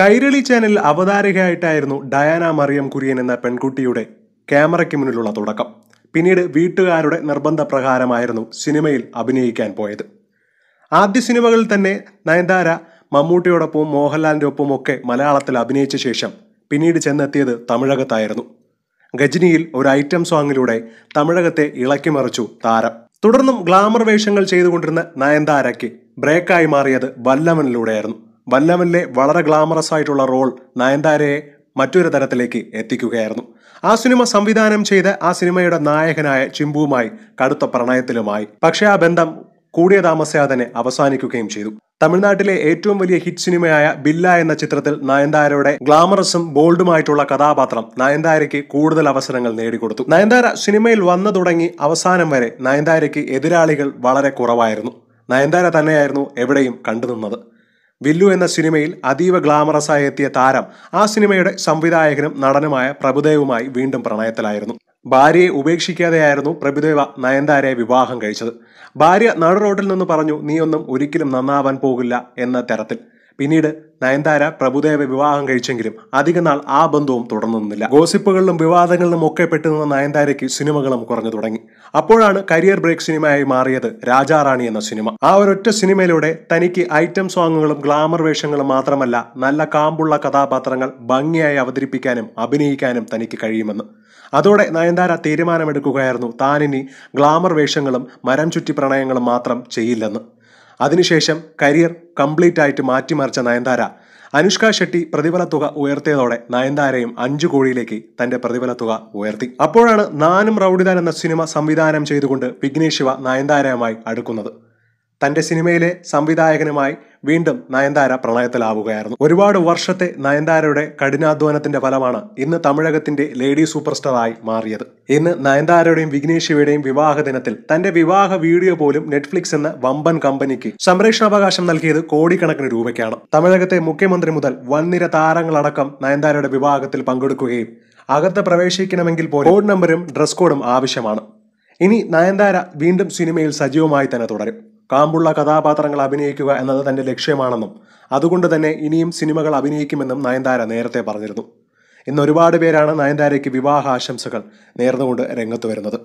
Kairali channel അവതാരകയായിട്ടായിരുന്നു ഡയാന മറിയം കുര്യൻ എന്ന പെൺകുട്ടിയുടെ ക്യാമറയ്ക്ക് മുന്നിലുള്ള തുടക്കം പിന്നീട് വീട്ടുകാരുടെ നിർബന്ധ പ്രകാരമായിരുന്നു സിനിമയിൽ അഭിനയിക്കാൻ പോയത് ആദ്യ സിനിമകളിൽ തന്നെ നയൻതാര മമ്മൂട്ടിയോടൊപ്പം മോഹൻലാലിൻ്റെ ഒപ്പം ഒക്കെ മലയാളത്തിൽ അഭിനയിച്ച ശേഷം പിന്നീട് ചെന്നെത്തിയത് തമിഴകത്തായിരുന്നു ഗജനിയിൽ ഒരു ഐറ്റം സോങ്ങിലൂടെ തമിഴകത്തെ ഇളക്കിമറിച്ചു താരം തുടർന്നും ഗ്ലാമർ വേഷങ്ങൾ ചെയ്തുകൊണ്ടിരുന്ന നയൻതാരയ്ക്ക് ബ്രേക്കായി മാറിയത് വല്ലവനിലൂടെയായിരുന്നു വല്ലവനിലെ വളരെ ഗ്ലാമറസ് ആയിട്ടുള്ള റോൾ നയൻതാരയെ മറ്റൊരു തരത്തിലേക്ക് എത്തിക്കുകയായിരുന്നു ആ സിനിമ സംവിധാനം ചെയ്ത് ആ സിനിമയുടെ നായകനായ ചിമ്പുവുമായി കടുത്ത പ്രണയത്തിലുമായി പക്ഷേ ആ ബന്ധം കൂടിയ താമസിയാതെ തന്നെ അവസാനിക്കുകയും ചെയ്തു തമിഴ്നാട്ടിലെ ഏറ്റവും വലിയ ഹിറ്റ് സിനിമയായ ബില്ല എന്ന ചിത്രത്തിൽ നയൻതാരയുടെ ഗ്ലാമറസും ബോൾഡുമായിട്ടുള്ള കഥാപാത്രം നയൻതാരയ്ക്ക് കൂടുതൽ അവസരങ്ങൾ നേടിക്കൊടുത്തു നയൻതാര സിനിമയിൽ വന്നു തുടങ്ങി അവസാനം വരെ നയൻതാരയ്ക്ക് എതിരാളികൾ വളരെ കുറവായിരുന്നു നയൻതാര തന്നെയായിരുന്നു എവിടെയും കണ്ടുനിന്നത് വില്ലു എന്ന സിനിമയിൽ അതീവ ഗ്ലാമറസായി എത്തിയ താരം ആ സിനിമയുടെ സംവിധായകനും നടനുമായ പ്രഭുദേവുമായി വീണ്ടും പ്രണയത്തിലായിരുന്നു ഭാര്യയെ ഉപേക്ഷിക്കാതെയായിരുന്നു പ്രഭുദേവ നയൻതാരയെ വിവാഹം കഴിച്ചത് ഭാര്യ നടുറോഡിൽ നിന്ന് പറഞ്ഞു നീയൊന്നും ഒരിക്കലും നന്നാവാൻ പോകില്ല എന്ന തരത്തിൽ പിന്നീട് നയൻതാര പ്രഭുദേവ വിവാഹം കഴിച്ചെങ്കിലും അധികനാൾ ആ ബന്ധവും തുടർന്നു നിന്നില്ല ഗോസിപ്പുകളിലും വിവാദങ്ങളിലും ഒക്കെ പെട്ടുനിന്ന നയൻതാരയ്ക്ക് സിനിമകളും കുറഞ്ഞു തുടങ്ങി അപ്പോഴാണ് കരിയർ ബ്രേക്ക് സിനിമയായി മാറിയത് രാജാറാണി എന്ന സിനിമ ആ ഒരൊറ്റ സിനിമയിലൂടെ തനിക്ക് ഐറ്റം സോങ്ങുകളും ഗ്ലാമർ വേഷങ്ങളും മാത്രമല്ല നല്ല കാമ്പുള്ള കഥാപാത്രങ്ങൾ ഭംഗിയായി അവതരിപ്പിക്കാനും അഭിനയിക്കാനും തനിക്ക് കഴിയുമെന്ന് അതോടെ നയൻതാര തീരുമാനമെടുക്കുകയായിരുന്നു താനിനി ഗ്ലാമർ വേഷങ്ങളും മരം ചുറ്റി പ്രണയങ്ങളും മാത്രം ചെയ്യില്ലെന്ന് അതിനുശേഷം കരിയർ കംപ്ലീറ്റ് ആയിട്ട് മാറ്റിമറിച്ച നയൻതാര അനുഷ്ക ഷെട്ടി പ്രതിഫല തുക ഉയർത്തിയതോടെ നയൻതാരയും അഞ്ചു കോടിയിലേക്ക് തന്റെ പ്രതിഫല തുക ഉയർത്തി അപ്പോഴാണ് നാനും റൌഡിദാൻ എന്ന സിനിമ സംവിധാനം ചെയ്തുകൊണ്ട് വിഘ്നേശ് ശിവ നയൻതാരയുമായി അടുക്കുന്നത് തന്റെ സിനിമയിലെ സംവിധായകനുമായി വീണ്ടും നയൻതാര പ്രണയത്തിലാവുകയായിരുന്നു ഒരുപാട് വർഷത്തെ നയൻതാരയുടെ കഠിനാധ്വാനത്തിന്റെ ഫലമാണ് ഇന്ന് തമിഴകത്തിന്റെ ലേഡി സൂപ്പർ സ്റ്റാറായി മാറിയത് ഇന്ന് നയൻതാരയുടെയും വിഘ്നേഷിയുടെയും വിവാഹ ദിനത്തിൽ തന്റെ വിവാഹ വീഡിയോ പോലും നെറ്റ്ഫ്ലിക്സ് എന്ന വമ്പൻ കമ്പനിക്ക് സംരക്ഷണാവകാശം നൽകിയത് കോടിക്കണക്കിന് രൂപയ്ക്കാണ് തമിഴകത്തെ മുഖ്യമന്ത്രി മുതൽ വൻനിര താരങ്ങളടക്കം നയൻതാരയുടെ വിവാഹത്തിൽ പങ്കെടുക്കുകയും അകത്ത് പ്രവേശിക്കണമെങ്കിൽ പോലും കോഡ് നമ്പറും ഡ്രസ് കോഡും ആവശ്യമാണ് ഇനി നയൻതാര വീണ്ടും സിനിമയിൽ സജീവമായി തന്നെ തുടരും കാമ്പുള്ള കഥാപാത്രങ്ങൾ അഭിനയിക്കുക എന്നത് തന്റെ ലക്ഷ്യമാണെന്നും അതുകൊണ്ട് തന്നെ ഇനിയും സിനിമകൾ അഭിനയിക്കുമെന്നും നയൻതാര നേരത്തെ പറഞ്ഞിരുന്നു ഇന്ന് ഒരുപാട് പേരാണ് നയൻതാരയ്ക്ക് ആശംസകൾ നേർന്നുകൊണ്ട് രംഗത്ത് വരുന്നത്